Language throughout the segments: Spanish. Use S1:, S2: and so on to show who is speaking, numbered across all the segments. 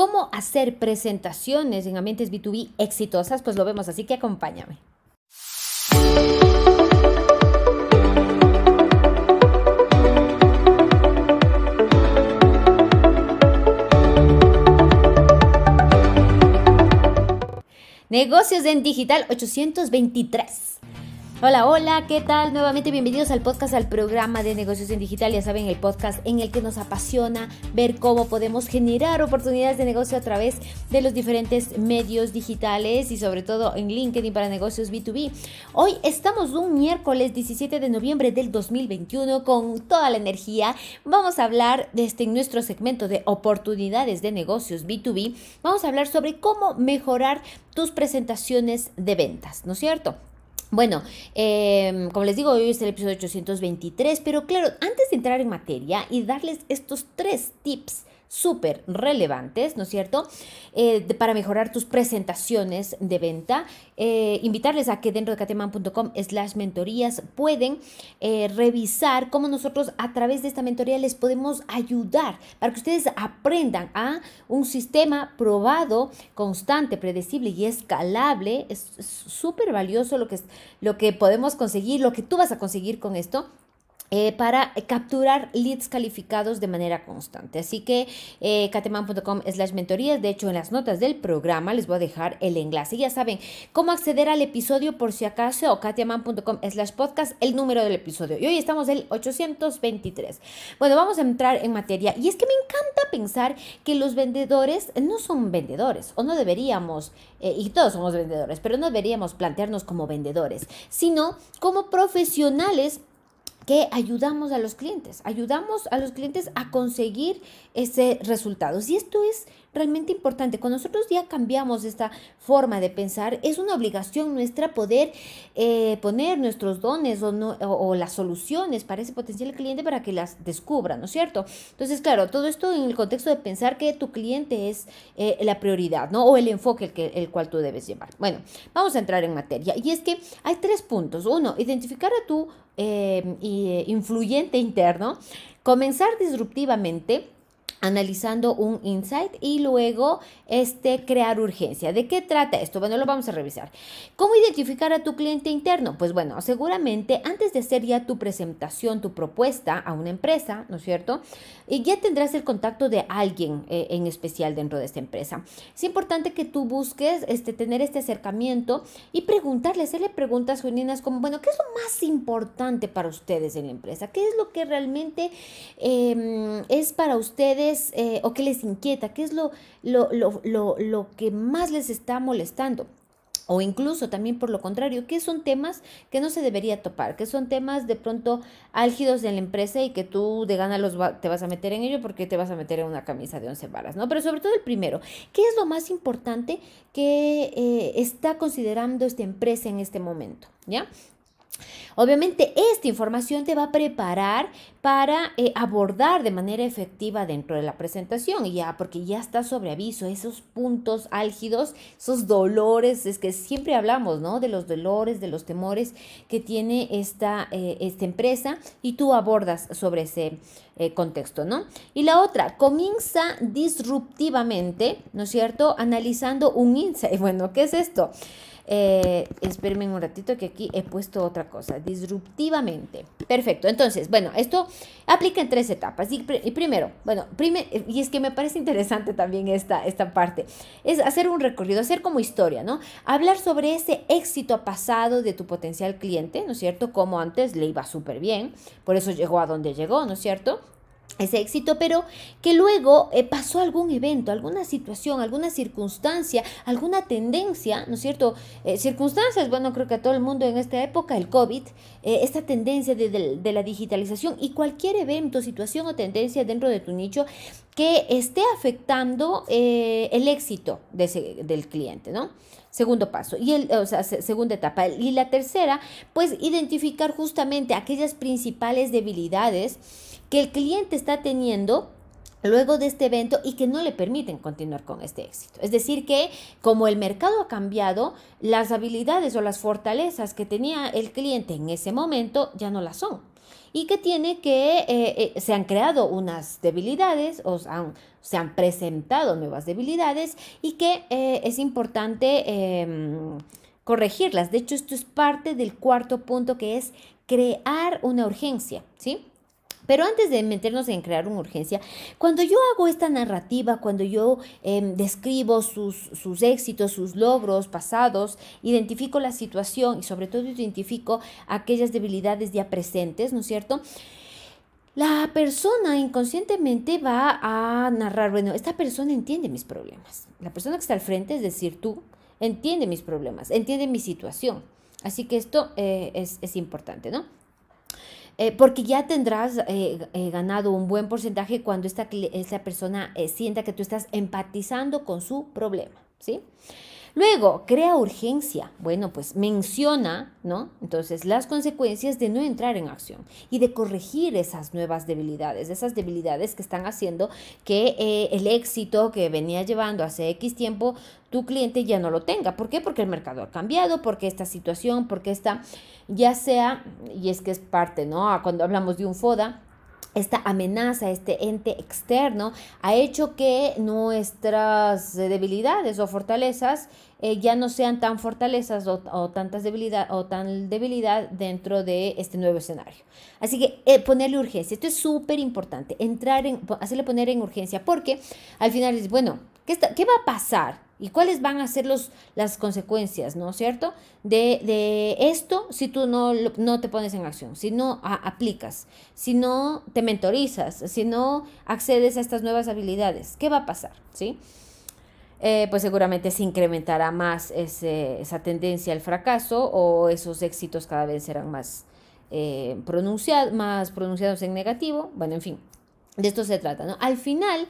S1: cómo hacer presentaciones en ambientes B2B exitosas, pues lo vemos, así que acompáñame. Negocios en Digital 823. Hola, hola, ¿qué tal? Nuevamente bienvenidos al podcast, al programa de negocios en digital, ya saben, el podcast en el que nos apasiona ver cómo podemos generar oportunidades de negocio a través de los diferentes medios digitales y sobre todo en LinkedIn para negocios B2B. Hoy estamos un miércoles 17 de noviembre del 2021 con toda la energía. Vamos a hablar desde este, nuestro segmento de oportunidades de negocios B2B. Vamos a hablar sobre cómo mejorar tus presentaciones de ventas, ¿no es cierto? Bueno, em, como les digo, hoy es el episodio 823, pero claro, antes de entrar en materia y darles estos tres tips súper relevantes, ¿no es cierto? Eh, para mejorar tus presentaciones de venta. Eh, invitarles a que dentro de cateman.com slash mentorías pueden eh, revisar cómo nosotros a través de esta mentoría les podemos ayudar para que ustedes aprendan a un sistema probado, constante, predecible y escalable. Es súper valioso lo que, lo que podemos conseguir, lo que tú vas a conseguir con esto eh, para capturar leads calificados de manera constante. Así que eh, cateman.com slash mentorías, de hecho en las notas del programa les voy a dejar el enlace. Ya saben cómo acceder al episodio por si acaso o cateman.com slash podcast, el número del episodio. Y hoy estamos el 823. Bueno, vamos a entrar en materia. Y es que me encanta pensar que los vendedores no son vendedores o no deberíamos, eh, y todos somos vendedores, pero no deberíamos plantearnos como vendedores, sino como profesionales que ayudamos a los clientes, ayudamos a los clientes a conseguir ese resultados. Y esto es realmente importante. Cuando nosotros ya cambiamos esta forma de pensar, es una obligación nuestra poder eh, poner nuestros dones o, o, las soluciones para ese potencial cliente para que las descubra, ¿no es cierto? Entonces, claro, todo esto en el contexto de pensar que tu cliente es eh, la prioridad, ¿no? O el enfoque que, el cual tú debes llevar. Bueno, vamos a entrar en materia. Y es que hay tres puntos. Uno, identificar a tu Em, eh, influyente interno, comenzar disruptivamente analizando un insight y luego este, crear urgencia. ¿De qué trata esto? Bueno, lo vamos a revisar. ¿Cómo identificar a tu cliente interno? Pues bueno, seguramente antes de hacer ya tu presentación, tu propuesta a una empresa, ¿no es cierto? Y ya tendrás el contacto de alguien eh, en especial dentro de esta empresa. Es importante que tú busques este, tener este acercamiento y preguntarle, hacerle preguntas juninas como, bueno, ¿qué es lo más importante para ustedes en la empresa? ¿Qué es lo que realmente em, es para ustedes? Eh, o qué les inquieta, qué es lo, lo, que más les está molestando o incluso también por lo contrario, que son temas que no se debería topar, que son temas de pronto álgidos en la empresa y que tú de gana los te vas a meter en ello porque te vas a meter en una camisa de 11 varas, ¿no? Pero sobre todo el primero, ¿qué es lo más importante que eh, está considerando esta empresa en este momento? ¿Ya? Obviamente esta información te va a preparar para eh, abordar de manera efectiva dentro de la presentación, ya porque ya está sobre aviso esos puntos álgidos, esos dolores, es que siempre hablamos, ¿no? De los dolores, de los temores que tiene esta, eh, esta empresa y tú abordas sobre ese eh, contexto, ¿no? Y la otra, comienza disruptivamente, ¿no es cierto? Analizando un insight. Bueno, ¿qué es esto? Eh, espérenme un ratito que aquí he puesto otra cosa, disruptivamente. Perfecto, entonces, bueno, esto aplica en tres etapas. Y, primero, bueno, y es que me parece interesante también esta, esta parte, es hacer un recorrido, hacer como historia, ¿no? Hablar sobre ese éxito pasado de tu potencial cliente, ¿no es cierto? Como antes le iba súper bien, por eso llegó a donde llegó, ¿no es cierto? ese éxito, pero que luego eh, pasó algún evento, alguna situación, alguna circunstancia, alguna tendencia, ¿no es cierto? Eh, circunstancias, bueno, creo que a todo el mundo en esta época, el COVID, eh, esta tendencia de, la digitalización y cualquier evento, situación o tendencia dentro de tu nicho que esté afectando el éxito del cliente, ¿no? Segundo paso, y el, o sea, segunda etapa. Y la tercera, pues identificar justamente aquellas principales debilidades que el cliente está teniendo luego de este evento y que no le permiten continuar con este éxito. Es decir, que como el mercado ha cambiado, las habilidades o las fortalezas que tenía el cliente en ese momento ya no las son y que tiene que eh, eh, se han creado unas debilidades o se han presentado nuevas debilidades y que eh, es importante em, corregirlas. De hecho, esto es parte del cuarto punto que es crear una urgencia, ¿sí? Pero antes de meternos en crear una urgencia, cuando yo hago esta narrativa, cuando yo em, describo sus, sus, éxitos, sus logros pasados, identifico la situación y sobre todo identifico aquellas debilidades ya presentes, ¿no es cierto? La persona inconscientemente va a narrar, bueno, esta persona entiende mis problemas. La persona que está al frente, es decir, tú, entiende mis problemas, entiende mi situación. Así que esto eh, es, es importante, ¿no? Eh, porque ya tendrás eh, eh, ganado un buen porcentaje cuando esta, esta persona sienta que tú estás empatizando con su problema, ¿sí? Luego, crea urgencia. Bueno, pues menciona, ¿no? Entonces, las consecuencias de no entrar en acción y de corregir esas nuevas debilidades, esas debilidades que están haciendo que eh, el éxito que venía llevando hace X tiempo, tu cliente ya no lo tenga. ¿Por qué? Porque el mercado ha cambiado, porque esta situación, porque esta, ya sea, y es que es parte, ¿no? Cuando hablamos de un FODA, esta amenaza, este ente externo, ha hecho que nuestras debilidades o fortalezas eh, ya no sean tan fortalezas o, tantas debilidad o tan debilidad dentro de este nuevo escenario. Así que eh, ponerle urgencia, esto es súper importante, entrar en, hacerle poner en urgencia, porque al final es, bueno, ¿qué, ¿qué va a pasar? y cuáles van a ser los, las consecuencias, ¿no es cierto? De, esto si tú no, no te pones en acción, si no aplicas, si no te mentorizas, si no accedes a estas nuevas habilidades, ¿qué va a pasar? ¿Sí? Eh, pues seguramente se incrementará más esa tendencia al fracaso o esos éxitos cada vez serán más, eh, pronunciados, más pronunciados en negativo. Bueno, en fin, de esto se trata, Al final,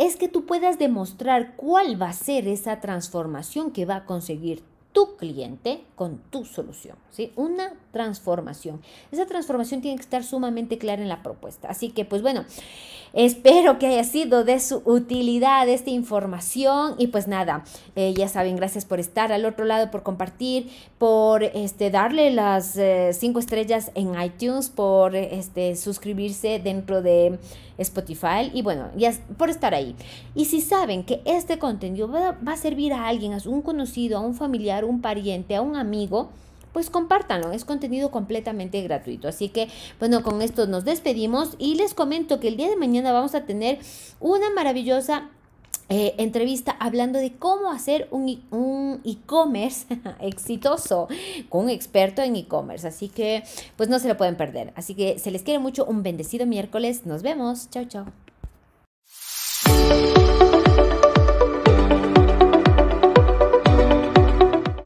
S1: es que tú puedas demostrar cuál va a ser esa transformación que va a conseguir tu cliente con tu solución, ¿sí? Una transformación. Esa transformación tiene que estar sumamente clara en la propuesta. Así que, pues bueno, espero que haya sido de su utilidad esta información y pues nada, eh, ya saben, gracias por estar al otro lado, por compartir, por este, darle las eh, cinco estrellas en iTunes, por este, suscribirse dentro de Spotify y bueno, ya por estar ahí. Y si saben que este contenido va a servir a alguien, a un conocido, a un familiar, un pariente, a un amigo, pues compártanlo, es contenido completamente gratuito. Así que, bueno, con esto nos despedimos y les comento que el día de mañana vamos a tener una maravillosa eh, entrevista hablando de cómo hacer un, un e-commerce exitoso con un experto en e-commerce. Así que, pues no se lo pueden perder. Así que se les quiere mucho, un bendecido miércoles. Nos vemos. Chao, chao.